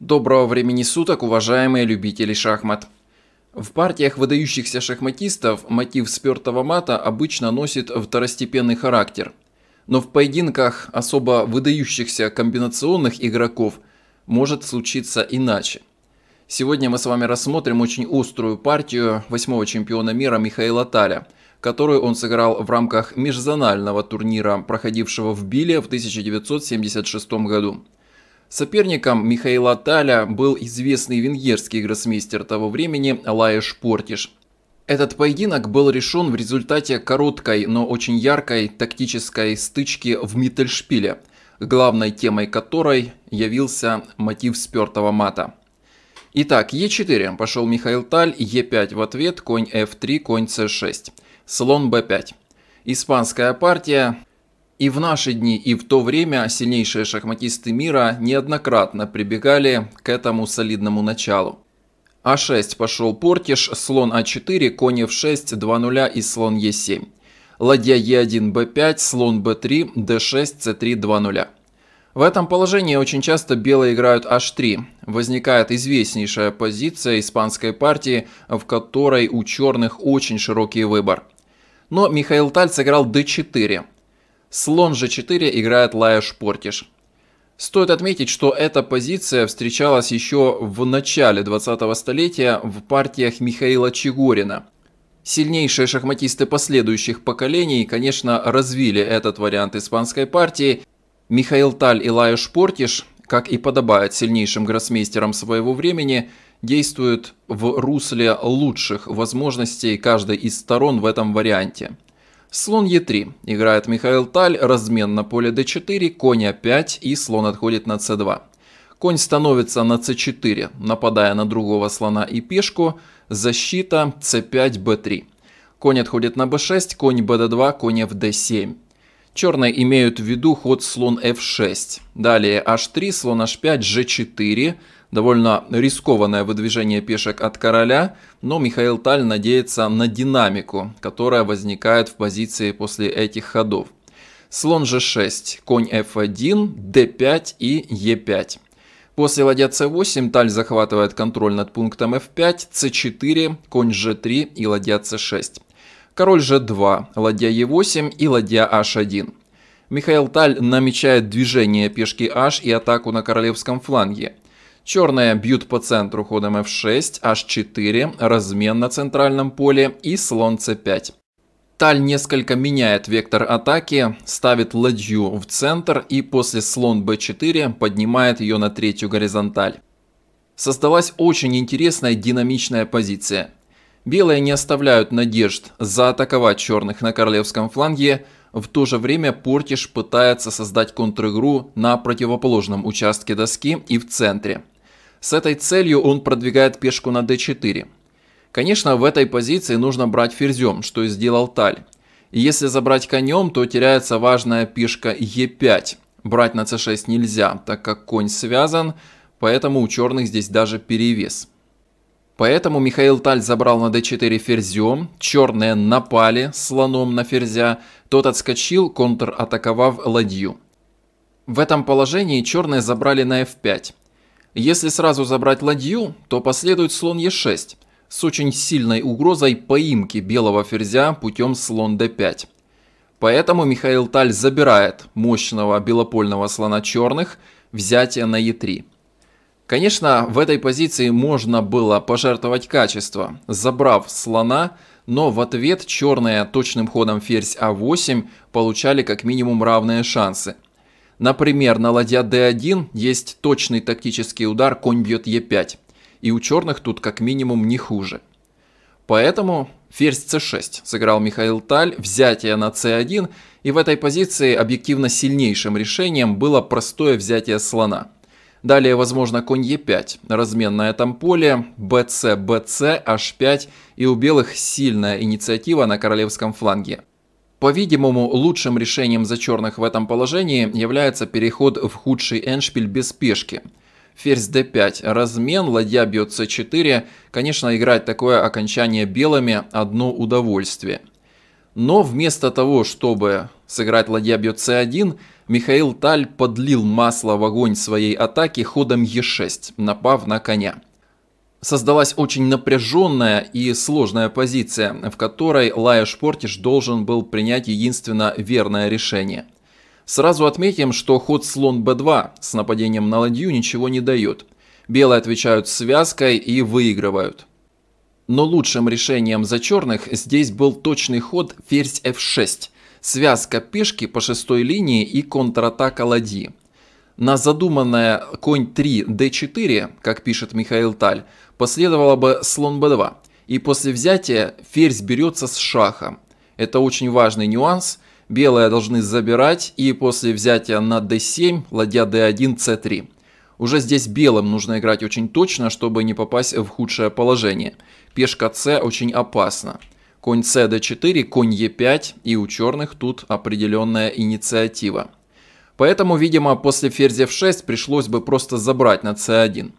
Доброго времени суток, уважаемые любители шахмат. В партиях выдающихся шахматистов мотив спертого мата обычно носит второстепенный характер. Но в поединках особо выдающихся комбинационных игроков может случиться иначе. Сегодня мы с вами рассмотрим очень острую партию восьмого чемпиона мира Михаила Таля, которую он сыграл в рамках межзонального турнира, проходившего в Биле в 1976 году. Соперником Михаила Таля был известный венгерский гроссмейстер того времени Лаеш Портиш. Этот поединок был решен в результате короткой, но очень яркой тактической стычки в Миттельшпиле, главной темой которой явился мотив спертого мата. Итак, Е4 пошел Михаил Таль, Е5 в ответ, конь F3, конь c 6 слон b5. Испанская партия и в наши дни, и в то время сильнейшие шахматисты мира неоднократно прибегали к этому солидному началу. А6 пошел портиш, слон А4, конь F6, 2-0 и слон Е7. Ладья Е1, Б5, слон Б3, Д6, c 3 2-0. В этом положении очень часто белые играют h3. Возникает известнейшая позиция испанской партии, в которой у черных очень широкий выбор. Но Михаил Таль сыграл d4. Слон g4 играет лая шпортиш. Стоит отметить, что эта позиция встречалась еще в начале 20-го столетия в партиях Михаила Чегорина. Сильнейшие шахматисты последующих поколений, конечно, развили этот вариант испанской партии. Михаил Таль и Лаеш Портиш, как и подобает сильнейшим гроссмейстерам своего времени, действуют в русле лучших возможностей каждой из сторон в этом варианте – Слон Е3. Играет Михаил Таль, размен на поле d4, конь А5 и слон отходит на c2. Конь становится на c4, нападая на другого слона и пешку. Защита c5, b3. Конь отходит на b6, конь bd2, конь fd7. Черные имеют в виду ход слон f6. Далее h3, слон h5, g4 довольно рискованное выдвижение пешек от короля, но Михаил Таль надеется на динамику, которая возникает в позиции после этих ходов. Слон g6, конь f1, d5 и e5. После ладья c8 Таль захватывает контроль над пунктом f5, c4, конь g3 и ладья c6. Король g2, ладья e8 и ладья h1. Михаил Таль намечает движение пешки h и атаку на королевском фланге. Черные бьют по центру ходом f6, h4, размен на центральном поле и слон c5. Таль несколько меняет вектор атаки, ставит ладью в центр и после слон b4 поднимает ее на третью горизонталь. Создалась очень интересная динамичная позиция. Белые не оставляют надежд заатаковать черных на королевском фланге, в то же время Портиш пытается создать контр-игру на противоположном участке доски и в центре. С этой целью он продвигает пешку на d4. Конечно, в этой позиции нужно брать ферзем, что и сделал Таль. И если забрать конем, то теряется важная пешка e5. Брать на c6 нельзя, так как конь связан, поэтому у черных здесь даже перевес. Поэтому Михаил Таль забрал на d4 ферзем, черные напали слоном на ферзя, тот отскочил, контратаковав ладью. В этом положении черные забрали на f5. Если сразу забрать ладью, то последует слон Е6 с очень сильной угрозой поимки белого ферзя путем слон d5. Поэтому Михаил Таль забирает мощного белопольного слона черных, взятие на е 3 Конечно, в этой позиции можно было пожертвовать качество, забрав слона, но в ответ черные точным ходом ферзь а8 получали как минимум равные шансы – Например, на ладья d1 есть точный тактический удар конь бьет e5, и у черных тут как минимум не хуже. Поэтому ферзь c6 сыграл Михаил Таль, взятие на c1, и в этой позиции объективно сильнейшим решением было простое взятие слона. Далее, возможно, конь e5, размен на этом поле, bc, bc, h5, и у белых сильная инициатива на королевском фланге. По-видимому, лучшим решением за черных в этом положении является переход в худший эндшпиль без пешки. Ферзь d5, размен, ладья бьет c4. Конечно, играть такое окончание белыми – одно удовольствие. Но вместо того, чтобы сыграть ладья бьет c1, Михаил Таль подлил масло в огонь своей атаки ходом e6, напав на коня. Создалась очень напряженная и сложная позиция, в которой Лаеш Шпортиш должен был принять единственно верное решение. Сразу отметим, что ход слон b2 с нападением на ладью ничего не дает. Белые отвечают связкой и выигрывают. Но лучшим решением за черных здесь был точный ход ферзь f6, связка пешки по шестой линии и контратака ладьи на задуманное конь 3 d4, как пишет Михаил Таль, последовало бы слон b2. И после взятия ферзь берется с шаха. Это очень важный нюанс. Белые должны забирать и после взятия на d7, ладья d1, c3. Уже здесь белым нужно играть очень точно, чтобы не попасть в худшее положение. Пешка c очень опасна. Конь c d4, конь e5 и у черных тут определенная инициатива. Поэтому, видимо, после ферзь f6 пришлось бы просто забрать на c1.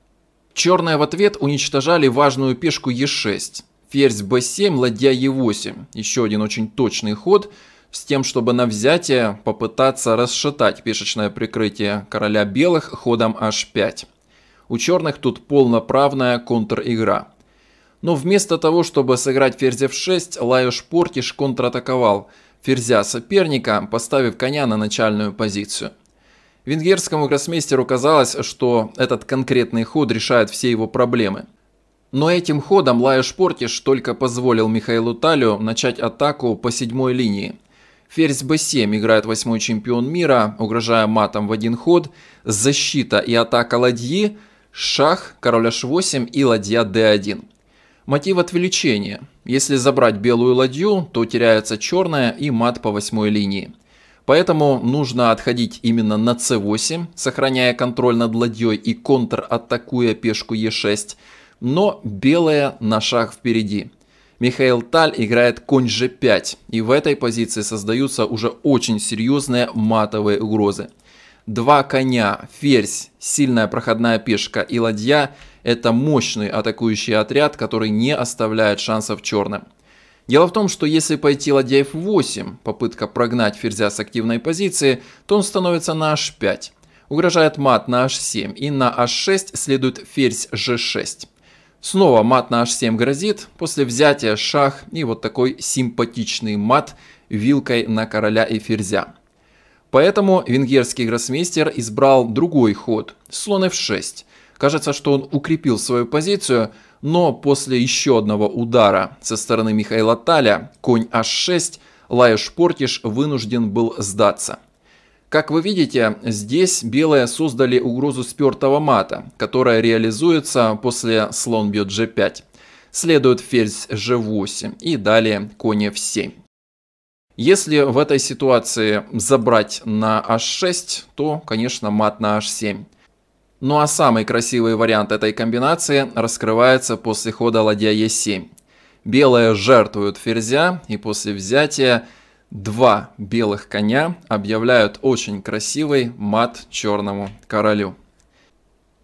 Черные в ответ уничтожали важную пешку e6. Ферзь b7, ладья e8. Еще один очень точный ход с тем, чтобы на взятие попытаться расшатать пешечное прикрытие короля белых ходом h5. У черных тут полноправная контр-игра. Но вместо того, чтобы сыграть ферзь f6, Лайош Портиш контратаковал – ферзя соперника, поставив коня на начальную позицию. Венгерскому гроссмейстеру казалось, что этот конкретный ход решает все его проблемы. Но этим ходом Лаеш Портиш только позволил Михаилу Талю начать атаку по седьмой линии. Ферзь b7 играет восьмой чемпион мира, угрожая матом в один ход, защита и атака ладьи, шах, король h8 и ладья d1. Мотив отвлечения – если забрать белую ладью, то теряется черная и мат по восьмой линии. Поэтому нужно отходить именно на c8, сохраняя контроль над ладьей и контратакуя пешку e6, но белая на шаг впереди. Михаил Таль играет конь g5, и в этой позиции создаются уже очень серьезные матовые угрозы – Два коня, ферзь, сильная проходная пешка и ладья – это мощный атакующий отряд, который не оставляет шансов черным. Дело в том, что если пойти ладья f8, попытка прогнать ферзя с активной позиции, то он становится на h5. Угрожает мат на h7 и на h6 следует ферзь g6. Снова мат на h7 грозит, после взятия шах и вот такой симпатичный мат вилкой на короля и ферзя. Поэтому венгерский гроссмейстер избрал другой ход – слон f6. Кажется, что он укрепил свою позицию, но после еще одного удара со стороны Михаила Таля, конь h6, Лаеш Портиш вынужден был сдаться. Как вы видите, здесь белые создали угрозу спертого мата, которая реализуется после слон бьет g5. Следует ферзь g8 и далее конь f7. Если в этой ситуации забрать на h6, то, конечно, мат на h7. Ну а самый красивый вариант этой комбинации раскрывается после хода ладья e7. Белые жертвуют ферзя, и после взятия два белых коня объявляют очень красивый мат черному королю.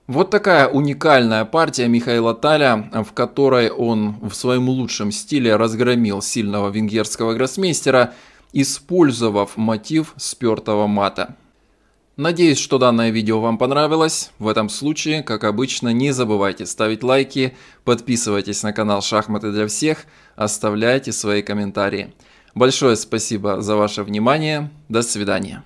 Вот такая уникальная партия Михаила Таля, в которой он в своем лучшем стиле разгромил сильного венгерского гроссмейстера, использовав мотив спертого мата. Надеюсь, что данное видео вам понравилось. В этом случае, как обычно, не забывайте ставить лайки, подписывайтесь на канал «Шахматы для всех», оставляйте свои комментарии. Большое спасибо за ваше внимание. До свидания.